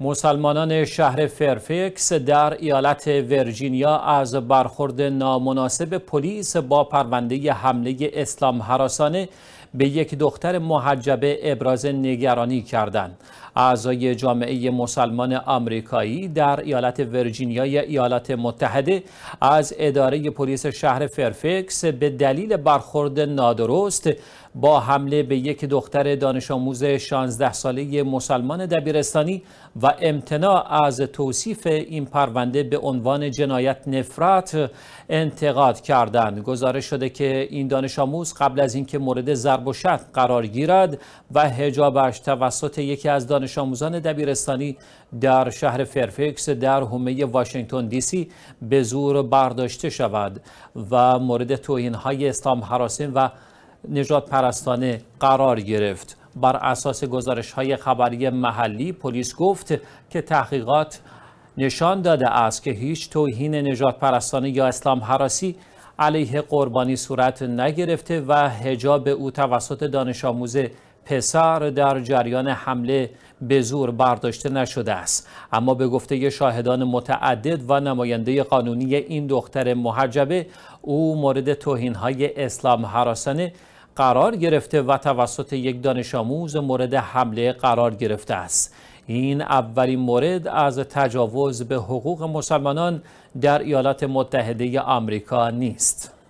مسلمانان شهر فرفکس در ایالت ورجینیا از برخورد نامناسب پلیس با پرونده حمله اسلام حراسانه به یک دختر محجبه ابراز نگرانی کردند. اعضای جامعه مسلمان آمریکایی در ایالت ویرجینیای ایالات متحده از اداره پلیس شهر فرفکس به دلیل برخورد نادرست با حمله به یک دختر دانش آموز 16 ساله مسلمان دبیرستانی و امتناع از توصیف این پرونده به عنوان جنایت نفرت انتقاد کردند گزارش شده که این دانش آموز قبل از اینکه مورد ضرب ضرب و قرار گیرد و هجابش توسط یکی از دانش آموزان دبیرستانی در شهر فرفکس در حومه واشنگتن دی سی به زور برداشته شود و مورد توهین های اسلام حراسین و نجات پرستانه قرار گرفت بر اساس گزارش های خبری محلی پلیس گفت که تحقیقات نشان داده است که هیچ توهین نجات پرستانه یا اسلام حراسی علیه قربانی صورت نگرفته و هجاب او توسط دانش آموز پسر در جریان حمله به زور برداشته نشده است اما به گفته شاهدان متعدد و نماینده قانونی این دختر محجبه او مورد توهین های اسلام حراسانه قرار گرفته و توسط یک دانش آموز مورد حمله قرار گرفته است این اولین مورد از تجاوز به حقوق مسلمانان در ایالات متحده آمریکا نیست